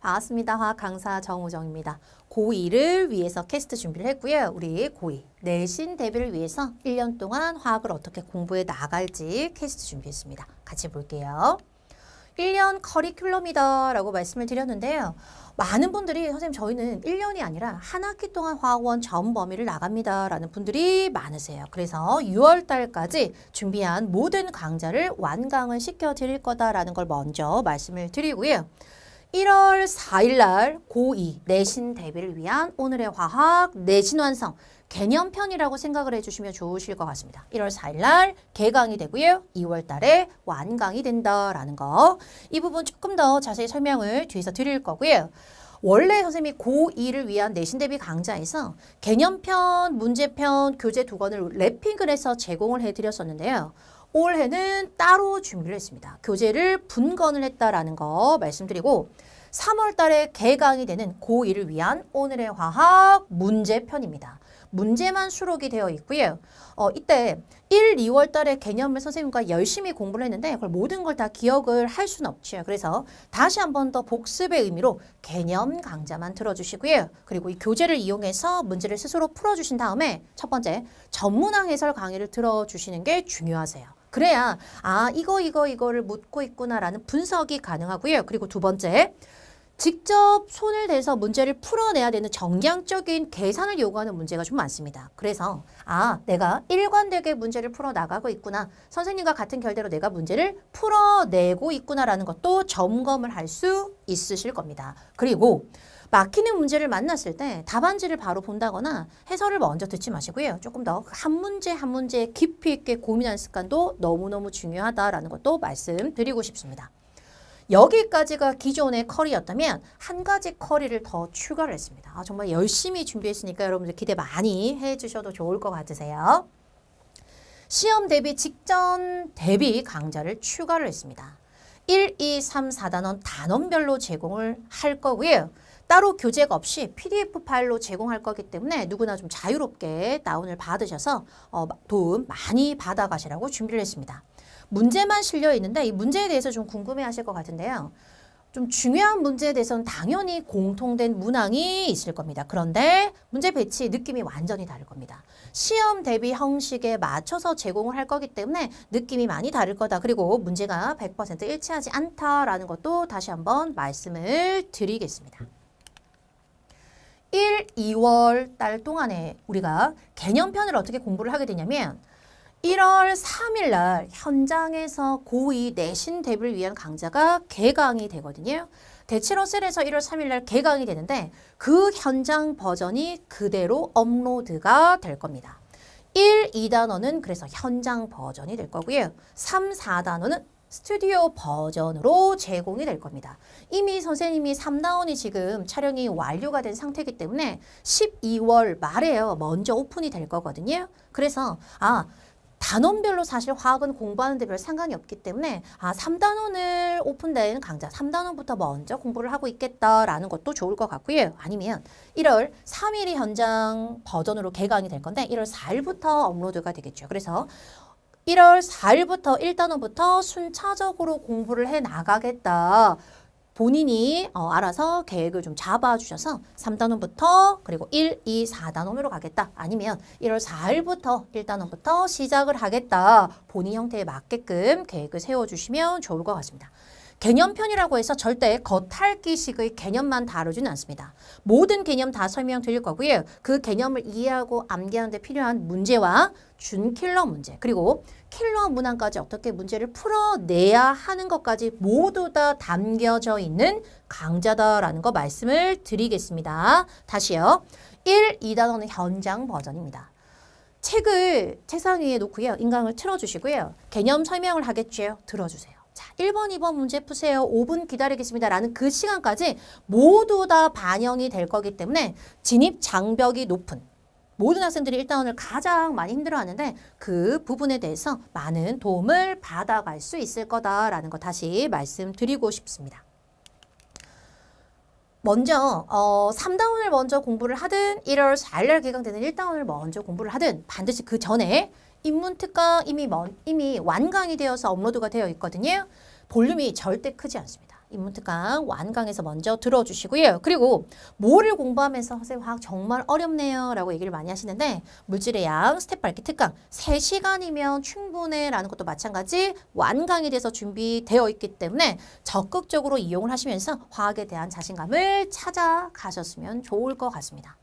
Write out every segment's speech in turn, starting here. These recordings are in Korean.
반갑습니다. 강사 정우정입니다. 고2를 위해서 캐스트 준비를 했고요. 우리 고2 내신 대비를 위해서 1년 동안 화학을 어떻게 공부해 나갈지 캐스트 준비했습니다. 같이 볼게요. 1년 커리큘럼이다 라고 말씀을 드렸는데요. 많은 분들이 선생님 저희는 1년이 아니라 한 학기 동안 화학원 전 범위를 나갑니다 라는 분들이 많으세요. 그래서 6월달까지 준비한 모든 강좌를 완강을 시켜드릴 거다라는 걸 먼저 말씀을 드리고요. 1월 4일 날 고2 내신 대비를 위한 오늘의 화학 내신 완성 개념편이라고 생각을 해주시면 좋으실 것 같습니다. 1월 4일 날 개강이 되고요. 2월 달에 완강이 된다라는 거. 이 부분 조금 더 자세히 설명을 뒤에서 드릴 거고요. 원래 선생님이 고2를 위한 내신 대비 강좌에서 개념편, 문제편, 교재 두 권을 랩핑을 해서 제공을 해드렸었는데요. 올해는 따로 준비를 했습니다. 교재를 분건을 했다라는 거 말씀드리고 3월 달에 개강이 되는 고1을 위한 오늘의 화학 문제편입니다. 문제만 수록이 되어 있고요. 어, 이때 1, 2월 달에 개념을 선생님과 열심히 공부를 했는데 그걸 모든 걸 다 기억을 할 수는 없죠 그래서 다시 한 번 더 복습의 의미로 개념 강좌만 들어주시고요. 그리고 이 교재를 이용해서 문제를 스스로 풀어주신 다음에 첫 번째 전문항 해설 강의를 들어주시는 게 중요하세요. 그래야 아 이거 이거 이거를 묻고 있구나라는 분석이 가능하고요. 그리고 두 번째 직접 손을 대서 문제를 풀어내야 되는 정량적인 계산을 요구하는 문제가 좀 많습니다. 그래서 아 내가 일관되게 문제를 풀어나가고 있구나. 선생님과 같은 결대로 내가 문제를 풀어내고 있구나라는 것도 점검을 할 수 있으실 겁니다. 그리고 막히는 문제를 만났을 때 답안지를 바로 본다거나 해설을 먼저 듣지 마시고요. 조금 더 한 문제 한 문제 깊이 있게 고민하는 습관도 너무너무 중요하다라는 것도 말씀드리고 싶습니다. 여기까지가 기존의 커리였다면 한 가지 커리를 더 추가를 했습니다. 아, 정말 열심히 준비했으니까 여러분들 기대 많이 해주셔도 좋을 것 같으세요. 시험 대비 직전 대비 강좌를 추가를 했습니다. 1, 2, 3, 4단원 단원별로 제공을 할 거고요. 따로 교재가 없이 PDF 파일로 제공할 거기 때문에 누구나 좀 자유롭게 다운을 받으셔서 어, 도움 많이 받아가시라고 준비를 했습니다. 문제만 실려 있는데 이 문제에 대해서 좀 궁금해 하실 것 같은데요. 좀 중요한 문제에 대해서는 당연히 공통된 문항이 있을 겁니다. 그런데 문제 배치 느낌이 완전히 다를 겁니다. 시험 대비 형식에 맞춰서 제공을 할 거기 때문에 느낌이 많이 다를 거다. 그리고 문제가 100% 일치하지 않다라는 것도 다시 한번 말씀을 드리겠습니다. 1, 2월 달 동안에 우리가 개념편을 어떻게 공부를 하게 되냐면 1월 3일 날 현장에서 고위 내신 대비를 위한 강좌가 개강이 되거든요. 대치러셀에서 1월 3일 날 개강이 되는데 그 현장 버전이 그대로 업로드가 될 겁니다. 1, 2단원은 그래서 현장 버전이 될 거고요. 3, 4단원은 스튜디오 버전으로 제공이 될 겁니다. 이미 선생님이 3다운이 지금 촬영이 완료가 된 상태이기 때문에 12월 말에요. 먼저 오픈이 될 거거든요. 그래서 아 단원별로 사실 화학은 공부하는 데별 상관이 없기 때문에 아 3단원을 오픈된 강좌 3단원부터 먼저 공부를 하고 있겠다라는 것도 좋을 것 같고요. 아니면 1월 3일이 현장 버전으로 개강이 될 건데 1월 4일부터 업로드가 되겠죠. 그래서 1월 4일부터 1단원부터 순차적으로 공부를 해 나가겠다. 본인이 어, 알아서 계획을 좀 잡아주셔서 3단원부터 그리고 1, 2, 4단원으로 가겠다. 아니면 1월 4일부터 1단원부터 시작을 하겠다. 본인 형태에 맞게끔 계획을 세워주시면 좋을 것 같습니다. 개념편이라고 해서 절대 겉핥기식의 개념만 다루지는 않습니다. 모든 개념 다 설명드릴 거고요. 그 개념을 이해하고 암기하는 데 필요한 문제와 준킬러 문제 그리고 킬러 문항까지 어떻게 문제를 풀어내야 하는 것까지 모두 다 담겨져 있는 강좌다라는 거 말씀을 드리겠습니다. 다시요. 1, 2단원의 현장 버전입니다. 책을 책상 위에 놓고요. 인강을 틀어주시고요. 개념 설명을 하겠죠. 들어주세요. 자, 1번, 2번 문제 푸세요. 5분 기다리겠습니다. 라는 그 시간까지 모두 다 반영이 될 거기 때문에 진입 장벽이 높은 모든 학생들이 1단원을 가장 많이 힘들어하는데 그 부분에 대해서 많은 도움을 받아갈 수 있을 거다라는 거 다시 말씀드리고 싶습니다. 먼저 어, 3단원을 먼저 공부를 하든 1월 4일날 개강되는 1단원을 먼저 공부를 하든 반드시 그 전에 인문특강 이미, 먼, 이미 완강이 되어서 업로드가 되어 있거든요. 볼륨이 절대 크지 않습니다. 인문특강 완강에서 먼저 들어주시고요. 그리고 뭐를 공부하면서 선생님 화학 아, 정말 어렵네요. 라고 얘기를 많이 하시는데 물질의 양, 스텝 밝기 특강 3시간이면 충분해 라는 것도 마찬가지 완강에 대해서 준비되어 있기 때문에 적극적으로 이용을 하시면서 화학에 대한 자신감을 찾아가셨으면 좋을 것 같습니다.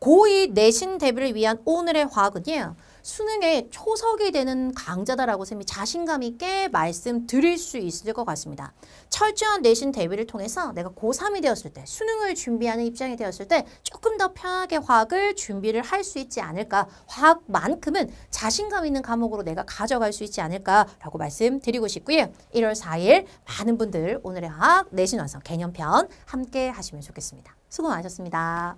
고2 내신 대비를 위한 오늘의 화학은요. 수능의 초석이 되는 강자다라고 쌤이 자신감 있게 말씀드릴 수 있을 것 같습니다. 철저한 내신 대비를 통해서 내가 고3이 되었을 때 수능을 준비하는 입장이 되었을 때 조금 더 편하게 화학을 준비를 할 수 있지 않을까 화학만큼은 자신감 있는 과목으로 내가 가져갈 수 있지 않을까라고 말씀드리고 싶고요. 1월 4일 많은 분들 오늘의 화학 내신 완성 개념편 함께 하시면 좋겠습니다. 수고 많으셨습니다.